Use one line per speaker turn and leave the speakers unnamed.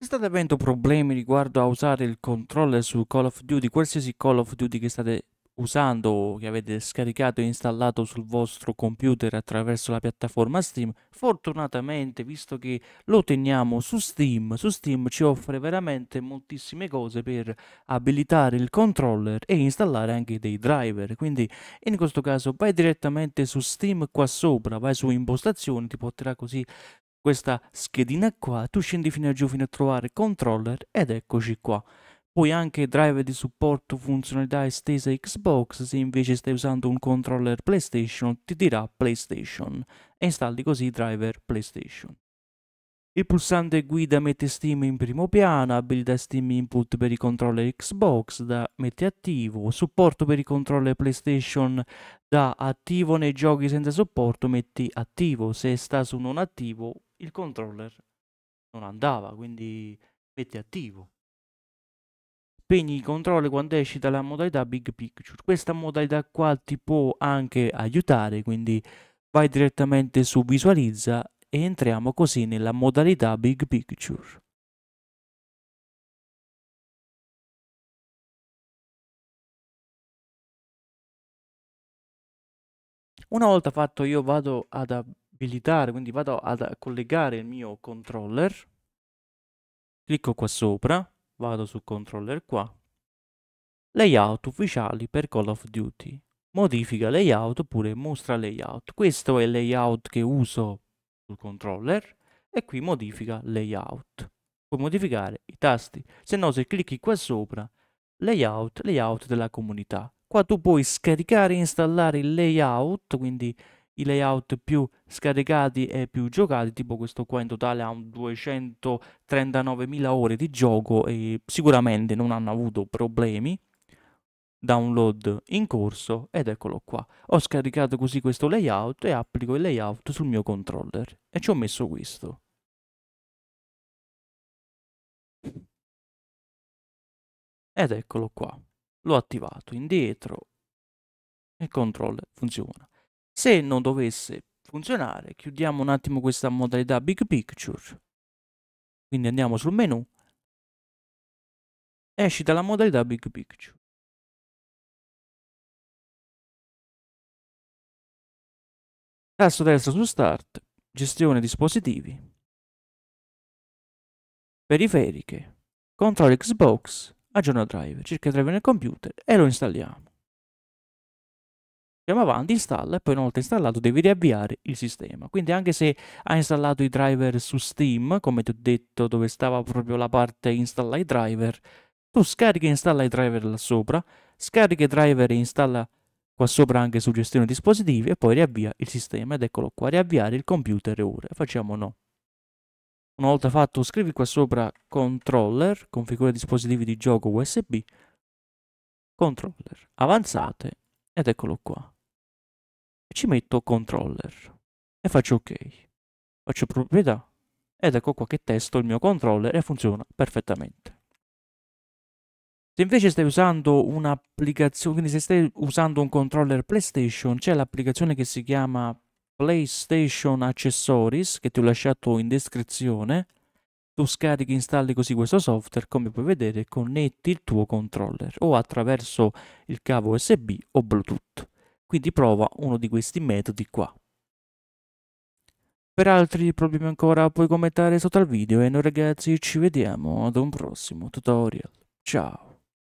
Se state avendo problemi riguardo a usare il controller su Call of Duty, qualsiasi Call of Duty che state usando o che avete scaricato e installato sul vostro computer attraverso la piattaforma Steam, fortunatamente visto che lo teniamo su Steam, su Steam ci offre veramente moltissime cose per abilitare il controller e installare anche dei driver, quindi in questo caso vai direttamente su Steam qua sopra, vai su impostazioni, ti porterà così questa schedina qua, tu scendi fino a giù fino a trovare controller ed eccoci qua. Puoi anche driver di supporto funzionalità estesa Xbox, se invece stai usando un controller PlayStation ti dirà PlayStation e installi così driver PlayStation. Il pulsante guida mette Steam in primo piano, abilità Steam Input per i controller Xbox da mette attivo, supporto per i controller PlayStation da attivo nei giochi senza supporto metti attivo, se sta su non attivo il controller non andava, quindi metti attivo. Spegni i controlli quando esci dalla modalità Big Picture. Questa modalità qua ti può anche aiutare, quindi vai direttamente su visualizza e entriamo così nella modalità Big Picture. Una volta fatto io vado ad abilitare, quindi vado ad collegare il mio controller, clicco qua sopra, vado su controller qua, layout ufficiali per Call of Duty, modifica layout oppure mostra layout. Questo è il layout che uso sul controller e qui modifica layout. Puoi modificare i tasti, se no se clicchi qua sopra, layout, layout della comunità. Qua tu puoi scaricare e installare il layout, quindi i layout più scaricati e più giocati, tipo questo qua in totale ha 239.000 ore di gioco e sicuramente non hanno avuto problemi. Download in corso ed eccolo qua. Ho scaricato così questo layout e applico il layout sul mio controller e ci ho messo questo. Ed eccolo qua. L'ho attivato indietro e controller funziona. Se non dovesse funzionare, chiudiamo un attimo questa modalità Big Picture. Quindi andiamo sul menu. Esci dalla modalità Big Picture. Tasto destro su Start, gestione dispositivi, periferiche, control Xbox, aggiorna driver, cerca driver nel computer e lo installiamo andiamo avanti, installa e poi una volta installato devi riavviare il sistema. Quindi anche se hai installato i driver su Steam, come ti ho detto dove stava proprio la parte installa i driver, tu scarichi e installa i driver là sopra, scarica i driver e installa qua sopra anche su gestione dispositivi e poi riavvia il sistema ed eccolo qua, riavviare il computer ora, facciamo no. Una volta fatto scrivi qua sopra controller, configura dispositivi di gioco USB, controller, avanzate ed eccolo qua ci metto controller e faccio ok. Faccio proprietà ed ecco qua che testo il mio controller e funziona perfettamente. Se invece stai usando un'applicazione, quindi se stai usando un controller PlayStation, c'è l'applicazione che si chiama PlayStation Accessories che ti ho lasciato in descrizione. Tu scarichi e installi così questo software, come puoi vedere connetti il tuo controller o attraverso il cavo USB o Bluetooth quindi prova uno di questi metodi qua. Per altri problemi ancora puoi commentare sotto al video e noi ragazzi ci vediamo ad un prossimo tutorial. Ciao!